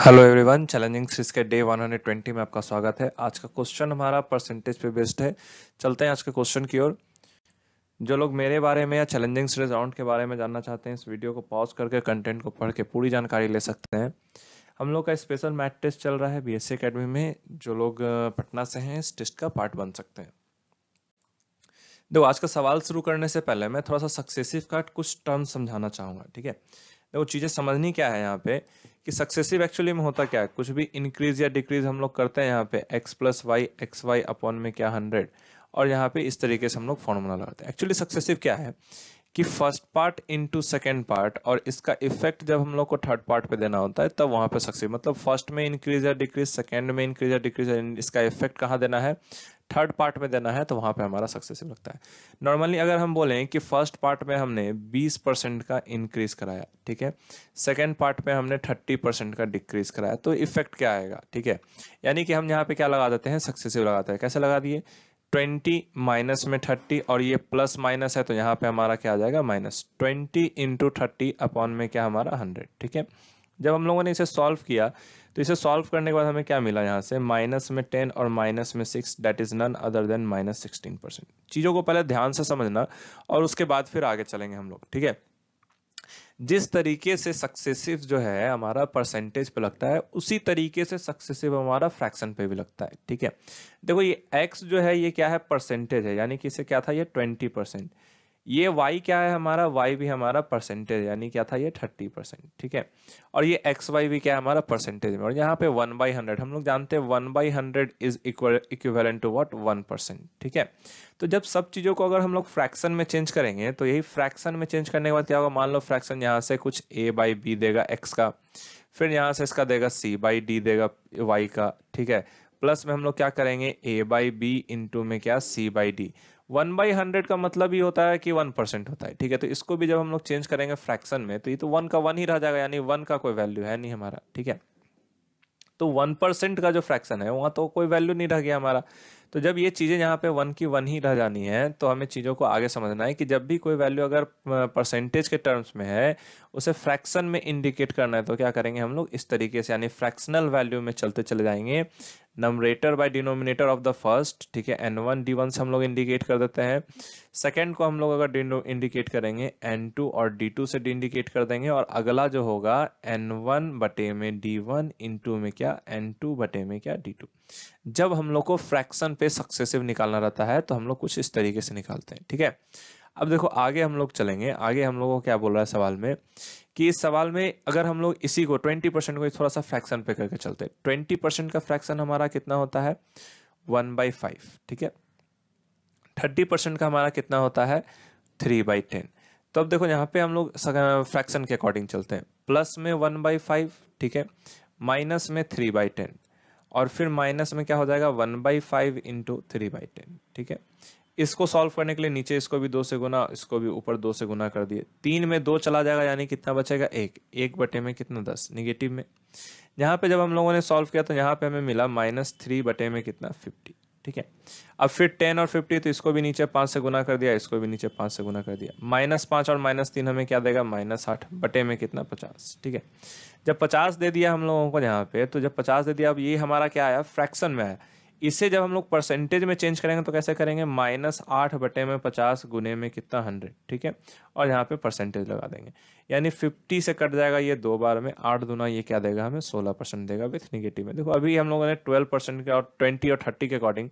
hello everyone challenging series के day 120 में आपका स्वागत है आज का क्वेश्चन हमारा परसेंटेज पे बेस्ड है चलते हैं आज के क्वेश्चन की ओर जो लोग मेरे बारे में या चैलेंजिंग सीरीज राउंड के बारे में जानना चाहते हैं इस वीडियो को पॉज करके कंटेंट को पढ़ के पूरी जानकारी ले सकते हैं हम लोग का स्पेशल मैथ टेस्ट चल रहा है बी एस अकेडमी में जो लोग पटना से हैं इस टेस्ट का पार्ट बन सकते हैं देखो आज का सवाल शुरू करने से पहले मैं थोड़ा सा सक्सेसिव का कुछ टर्म समझाना चाहूँगा ठीक है देखो चीज़ें समझनी क्या है यहाँ पे कि सक्सेसिव एक्चुअली में होता क्या है कुछ भी इंक्रीज या डिक्रीज हम लोग करते हैं यहाँ पे X plus Y X Y upon में क्या हंड्रेड और यहाँ पे इस तरीके से हम लोग फॉर्मूला लगाते हैं एक्चुअली सक्सेसिव क्या है कि first part into second part और इसका इफेक्ट जब हम लोग को थर्ड पार्ट पे देना होता है तब वहाँ पे सक्सेसिव मतलब फर्स्ट में इंक्रीज या डिक्रीज सेकेंड में इंक्रीज या डिक्रीज इसका इफेक्ट कहाँ देना है थर्ड पार्ट में देना है तो वहाँ पे हमारा सक्सेसिव लगता है नॉर्मली अगर हम बोलें कि फर्स्ट पार्ट में हमने 20 परसेंट का इंक्रीज कराया ठीक है सेकेंड पार्ट में हमने 30 परसेंट का डिक्रीज कराया तो इफेक्ट क्या आएगा ठीक है यानी कि हम यहाँ पे क्या लगा देते हैं सक्सेसिव लगाते हैं कैसे लगा दिए ट्वेंटी माइनस में थर्टी और ये प्लस माइनस है तो यहाँ पे हमारा क्या आ जाएगा minus twenty into thirty upon में क्या हमारा हंड्रेड ठीक है जब हम लोगों ने इसे सॉल्व किया तो इसे सॉल्व करने के बाद हमें क्या मिला यहाँ से माइनस में टेन और माइनस में six that is none other than minus sixteen percent चीज़ों को पहले ध्यान से समझना और उसके बाद फिर आगे चलेंगे हम लोग ठीक है जिस तरीके से सक्सेसिव जो है हमारा परसेंटेज पे लगता है उसी तरीके से सक्सेसिव हमारा फ्रैक्शन पे भी लगता है ठीक है देखो ये एक्स जो है ये क्या है परसेंटेज है यानी कि इसे क्या था ये ट्वेंटी परसेंट ये y क्या है हमारा y भी हमारा परसेंटेज यानी क्या था ये थर्टी परसेंट ठीक है और ये एक्स वाई भी क्या है हमारा परसेंटेज में और यहाँ पे वन बाई हंड्रेड हम लोग जानते हैं one by hundred is equal equivalent to what one percent ठीक है तो जब सब चीज़ों को अगर हम लोग फ्रैक्शन में चेंज करेंगे तो यही फ्रैक्शन में चेंज करने के बाद क्या होगा मान लो फ्रैक्शन यहाँ से कुछ ए बाई बी देगा एक्स का फिर यहाँ से इसका देगा सी बाई डी देगा वाई का ठीक है प्लस में हम लोग क्या करेंगे ए बाई बी इंटू में क्या C by D one by hundred का मतलब ये होता है कि वन परसेंट होता है ठीक है तो इसको भी जब हम लोग चेंज करेंगे फ्रैक्शन में तो ये तो वन का वन ही रह जाएगा यानी वन का कोई वैल्यू है नहीं हमारा ठीक है तो वन परसेंट का जो फ्रैक्शन है वहां तो कोई वैल्यू नहीं रह गया हमारा तो जब ये चीज़ें यहाँ पे वन की वन ही रह जानी है तो हमें चीज़ों को आगे समझना है कि जब भी कोई वैल्यू अगर परसेंटेज के टर्म्स में है उसे फ्रैक्शन में इंडिकेट करना है तो क्या करेंगे हम लोग इस तरीके से यानी फ्रैक्शनल वैल्यू में चलते चले जाएंगे numerator by denominator of the first ठीक है एन वन डी वन से हम लोग इंडिकेट कर देते हैं सेकेंड को हम लोग अगर इंडिकेट करेंगे एन टू और डी टू से इंडिकेट कर देंगे और अगला जो होगा एन वन बटे में डी वन इन टू में क्या एन टू बटे में क्या डी टू जब हम लोग को फ्रैक्शन पे सक्सेसिव निकालना रहता है तो हम लोग कुछ इस तरीके से निकालते हैं ठीक है अब देखो आगे हम लोग चलेंगे आगे हम लोगों को क्या बोल रहा है सवाल में कि इस सवाल में अगर हम लोग इसी को ट्वेंटी परसेंट को थोड़ा सा फ्रैक्शन पे करके चलते हैं ट्वेंटी परसेंट का फ्रैक्शन हमारा कितना होता है वन बाई फाइव ठीक है थर्टी परसेंट का हमारा कितना होता है थ्री बाई टेन तो अब देखो यहाँ पे हम लोग फ्रैक्शन के अकॉर्डिंग चलते हैं प्लस में वन बाई फाइव ठीक है माइनस में थ्री बाई टेन और फिर माइनस में क्या हो जाएगा one by five into three by ten ठीक है इसको सॉल्व करने के लिए नीचे इसको भी दो से गुना इसको भी ऊपर दो से गुना कर दिए तीन में दो चला जाएगा यानी कितना बचेगा एक एक बटे में कितना दस निगेटिव में यहाँ पे जब हम लोगों ने सॉल्व किया तो यहाँ पे हमें मिला माइनस थ्री बटे में कितना फिफ्टी ठीक है अब फिर टेन और फिफ्टी तो इसको भी नीचे पाँच से गुना कर दिया इसको भी नीचे पाँच से गुना कर दिया माइनस पाँच और माइनस तीन हमें क्या देगा माइनस आठ बटे में कितना पचास ठीक है जब पचास दे दिया हम लोगों को यहाँ पे तो जब पचास दे दिया अब ये हमारा क्या आया फ्रैक्शन में आया इसे जब हम लोग परसेंटेज में चेंज करेंगे तो कैसे करेंगे माइनस आठ बटे में पचास गुने में कितना हंड्रेड ठीक है और यहाँ पे परसेंटेज लगा देंगे यानी फिफ्टी से कट जाएगा ये दो बार में आठ दुना ये क्या देगा हमें सोलह परसेंट देगा विथ निगेटिव में देखो अभी हम लोगों ने ट्वेल्व परसेंट के और ट्वेंटी और थर्टी के अकॉर्डिंग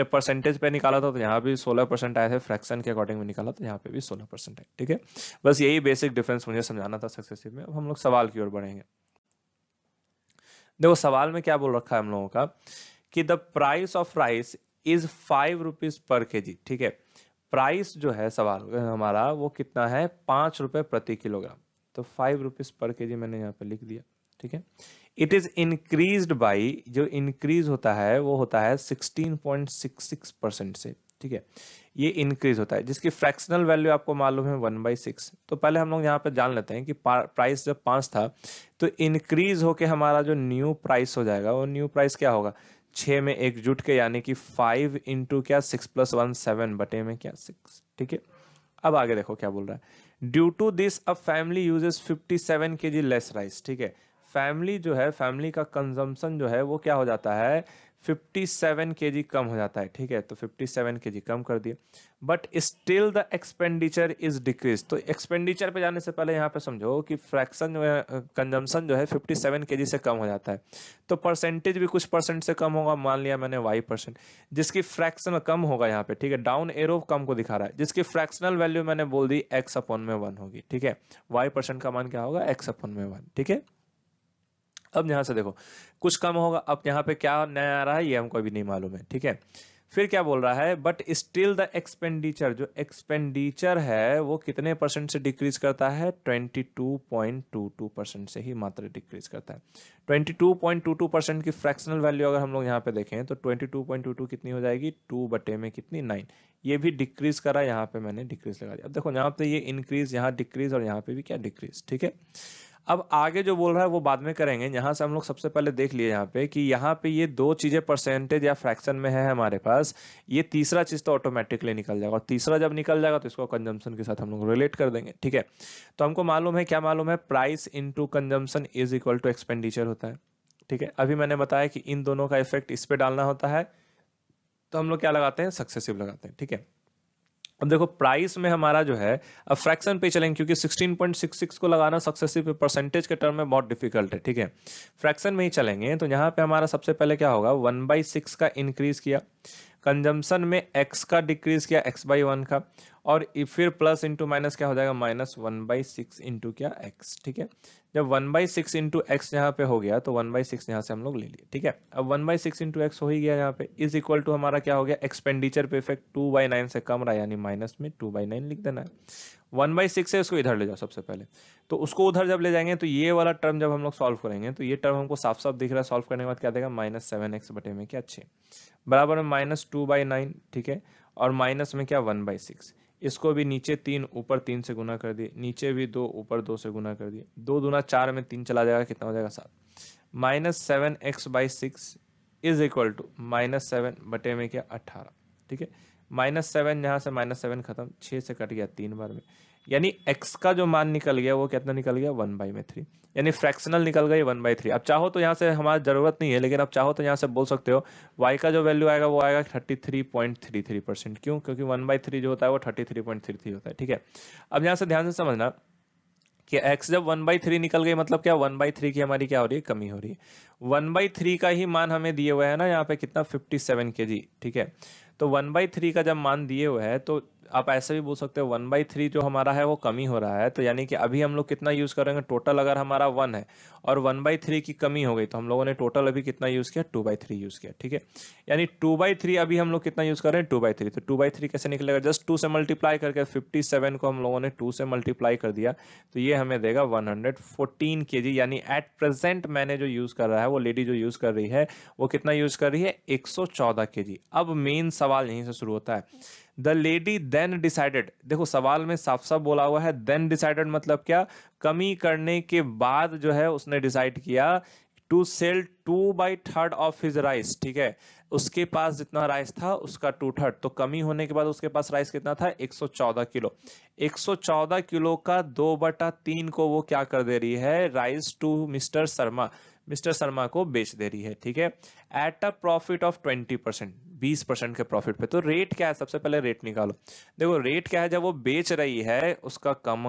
जब परसेंटेज पे निकाला था तो यहाँ भी सोलह परसेंट आए थे फ्रैक्शन के अकॉर्डिंग में निकाला तो यहाँ पे भी सोलह परसेंट है ठीक है बस यही बेसिक डिफरेंस मुझे समझाना था सक्सेसिव में अब हम लोग सवाल की ओर बढ़ेंगे देखो सवाल में क्या बोल रखा है हम लोगों का कि the price of rice is five rupees per K जी ठीक है प्राइस जो है सवाल हमारा वो कितना है पाँच रुपये प्रति किलोग्राम तो फाइव रुपीज पर के जी मैंने यहाँ पर लिख दिया ठीक है इट इज इंक्रीज बाई जो इंक्रीज होता है वो होता है sixteen point six six percent से ठीक है ये इंक्रीज होता है जिसकी फ्रैक्शनल वैल्यू आपको मालूम है वन बाई सिक्स तो पहले हम लोग यहाँ पर जान लेते हैं कि प्राइस जब पाँच था तो इंक्रीज होके हमारा जो न्यू प्राइस हो जाएगा वो न्यू प्राइस क्या होगा छः में एक जुट के यानी कि फाइव इंटू क्या सिक्स प्लस वन सेवन बटे में क्या सिक्स ठीक है अब आगे देखो क्या बोल रहा है ड्यू टू दिस अब family uses fifty seven K G less rice ठीक है फैमिली जो है फैमिली का कंजम्पन जो है वो क्या हो जाता है फिफ्टी सेवन के जी कम हो जाता है ठीक है तो फिफ्टी सेवन के जी कम कर दिए but still the expenditure is decrease तो एक्सपेंडिचर पे जाने से पहले यहाँ पे समझो कि फ्रैक्शन जो है कंजम्पशन जो है फिफ्टी सेवन के जी से कम हो जाता है तो परसेंटेज भी कुछ परसेंट से कम होगा मान लिया मैंने वाई परसेंट जिसकी फ्रैक्शन कम होगा यहाँ पे ठीक है डाउन एरो कम को दिखा रहा है जिसकी फ्रैक्शनल वैल्यू मैंने बोल दी एक्स अपॉन में वन होगी ठीक है वाई परसेंट का मान क्या होगा एक्स अपॉन में वन ठीक है अब यहाँ से देखो कुछ कम होगा अब यहाँ पे क्या नया आ रहा है ये हमको अभी नहीं मालूम है ठीक है फिर क्या बोल रहा है बट स्टिल द एक्सपेंडिचर जो एक्सपेंडिचर है वो कितने परसेंट से डिक्रीज करता है 22.22 परसेंट से ही मात्र डिक्रीज करता है 22.22 परसेंट की फ्रैक्शनल वैल्यू अगर हम लोग यहाँ पे देखें तो 22.22 कितनी हो जाएगी टू बटे में कितनी नाइन ये भी डिक्रीज करा यहाँ पे मैंने डिक्रीज लगा दिया अब देखो यहाँ पे ये इंक्रीज यहाँ डिक्रीज और यहाँ पे भी क्या डिक्रीज ठीक है अब आगे जो बोल रहा है वो बाद में करेंगे यहाँ से हम लोग सबसे पहले देख लिए यहाँ पे कि यहाँ पे ये दो चीज़ें परसेंटेज या फ्रैक्शन में है हमारे पास ये तीसरा चीज़ तो ऑटोमेटिकली निकल जाएगा और तीसरा जब निकल जाएगा तो इसको कंजम्पन के साथ हम लोग रिलेट कर देंगे ठीक है तो हमको मालूम है क्या मालूम है price into consumption is equal to expenditure होता है ठीक है अभी मैंने बताया कि इन दोनों का इफेक्ट इस पर डालना होता है तो हम लोग क्या लगाते हैं सक्सेसिव लगाते हैं ठीक है अब देखो प्राइस में हमारा जो है अब फ्रैक्शन पे चलेंगे क्योंकि 16.66 को लगाना सक्सेसिव परसेंटेज के टर्म में बहुत डिफिकल्ट है ठीक है फ्रैक्शन में ही चलेंगे तो यहाँ पे हमारा सबसे पहले क्या होगा वन बाई सिक्स का इंक्रीज किया कंजम्पन में एक्स का डिक्रीज किया एक्स बाई वन का और फिर प्लस इंटू माइनस क्या हो जाएगा minus one by six into क्या एक्स ठीक है जब one by six into x यहाँ पे हो गया तो वन बाई सिक्स यहाँ से हम लोग ले लिए ठीक है अब one by six into x हो ही गया यहाँ पे इज इक्वल टू हमारा क्या हो गया एक्सपेंडिचर पे इफेक्ट टू बाई नाइन से कम रहा यानी माइनस में टू बाई नाइन लिख देना है वन बाई सिक्स है उसको इधर ले जाओ सबसे पहले तो उसको उधर जब ले जाएंगे तो ये वाला टर्म जब हम लोग सॉल्व करेंगे तो ये टर्म हमको साफ साफ दिख रहा है सॉल्व करने के बाद क्या देगा माइनस सेवन एक्स बटे में क्या छः बराबर में माइनस टू बाई नाइन ठीक है और माइनस में क्या वन बाई सिक्स इसको भी नीचे तीन ऊपर तीन से गुना कर दिए नीचे भी दो ऊपर दो से गुना कर दिए दो दुना चार में तीन चला जाएगा कितना हो जाएगा सात minus seven x by six is equal to minus seven बटे में क्या अट्ठारह ठीक है माइनस सेवन यहाँ से माइनस सेवन खत्म छः से कट गया तीन बार में यानी एक्स का जो मान निकल गया वो कितना निकल गया वन बाई में थ्री यानी फ्रैक्शनल निकल गई वन बाई थ्री अब चाहो तो यहाँ से हमारा ज़रूरत नहीं है लेकिन अब चाहो तो यहाँ से बोल सकते हो वाई का जो वैल्यू आएगा वो आएगा thirty three point three three percent क्यों क्योंकि वन बाई थ्री जो होता है वो thirty three point three three होता है ठीक है अब यहाँ से ध्यान से समझना कि x जब वन बाई थ्री निकल गई मतलब क्या वन बाई थ्री की हमारी क्या हो रही है कमी हो रही है वन बाई थ्री का ही मान हमें दिए हुआ है ना यहाँ पे कितना फिफ्टी सेवन के जी ठीक है तो वन बाई थ्री का जब मान दिए हुआ है तो आप ऐसे भी बोल सकते हो वन बाई थ्री जो हमारा है वो कमी हो रहा है तो यानी कि अभी हम लोग कितना यूज़ करेंगे टोटल अगर हमारा वन है और वन बाई थ्री की कमी हो गई तो हम लोगों ने टोटल अभी कितना यूज़ किया टू बाई थ्री यूज़ किया ठीक है यानी टू बाई थ्री अभी हम लोग कितना यूज़ कर रहे हैं टू बाई थ्री तो टू बाई थ्री कैसे निकलेगा जस्ट टू से मल्टीप्लाई करके फिफ्टी सेवन को हम लोगों ने टू से मल्टीप्लाई कर दिया तो ये हमें देगा वन हंड्रेड फोर्टीन के जी यानी एट प्रेजेंट मैंने जो यूज़ कर रहा है वो लेडी जो यूज़ कर रही है वो कितना यूज़ कर रही है एक सौ चौदह के जी अब मेन सवाल यहीं से शुरू होता है द लेडी देन डिसाइडेड देखो सवाल में साफ साफ बोला हुआ है देन डिसाइडेड मतलब क्या कमी करने के बाद जो है उसने डिसाइड किया to sell two by third of his rice ठीक है उसके पास जितना राइस था उसका टू थर्ड तो कमी होने के बाद उसके पास राइस कितना था 114 किलो 114 किलो का दो बटा तीन को वो क्या कर दे रही है rice to mister Sharma mister Sharma को बेच दे रही है ठीक है at a profit of twenty percent बीस परसेंट के प्रॉफिट पे तो रेट क्या है सबसे पहले रेट निकालो देखो रेट क्या है जब वो बेच रही है उसका कम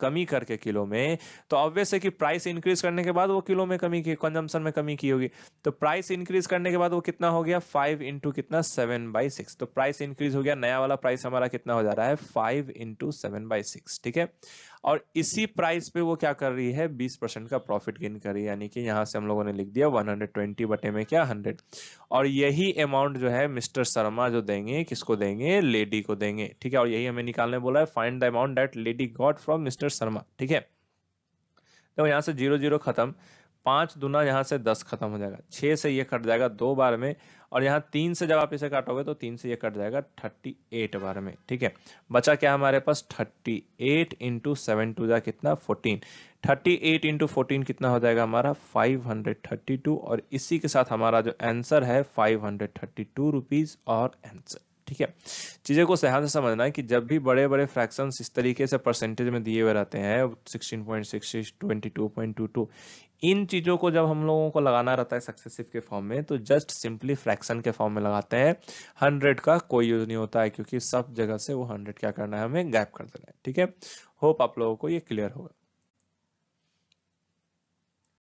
कमी करके किलो में तो ऑब्वियस है कि प्राइस इंक्रीज करने के बाद वो किलो में कमी की कंजम्पशन में कमी की होगी तो प्राइस इंक्रीज करने के बाद वो कितना हो गया फाइव इंटू कितना सेवन बाई सिक्स तो प्राइस इंक्रीज हो गया नया वाला प्राइस हमारा कितना हो जा रहा है five into seven by six ठीक है और इसी प्राइस पे वो क्या कर रही है बीस परसेंट का प्रॉफिट गेन कर रही है यानी कि यहाँ से हम लोगों ने लिख दिया वन हंड्रेड ट्वेंटी बटे में क्या हंड्रेड और यही अमाउंट जो है मिस्टर शर्मा जो देंगे किसको देंगे लेडी को देंगे ठीक है और यही हमें निकालने बोला है find the amount that lady got from mister Sharma ठीक है तो यहाँ से जीरो जीरो खत्म पाँच दुना यहाँ से दस खत्म हो जाएगा छः से ये कट जाएगा दो बार में और यहाँ तीन से जब आप इसे काटोगे तो तीन से ये कट जाएगा थर्टी एट बार में ठीक है बचा क्या हमारे पास thirty eight into seven two जा कितना fourteen thirty eight into fourteen कितना हो जाएगा हमारा फाइव हंड्रेड थर्टी टू और इसी के साथ हमारा जो आंसर है five hundred thirty two rupees और आंसर ठीक है चीज़ें को सहाय से समझना है कि जब भी बड़े बड़े फ्रैक्शन इस तरीके से परसेंटेज में दिए हुए रहते हैं sixteen point six twenty two point two two इन चीज़ों को जब हम लोगों को लगाना रहता है सक्सेसिव के फॉर्म में तो जस्ट सिंपली फ्रैक्शन के फॉर्म में लगाते हैं हंड्रेड का कोई यूज नहीं होता है क्योंकि सब जगह से वो हंड्रेड क्या करना है हमें गैप कर देना है ठीक है होप आप लोगों को ये क्लियर होगा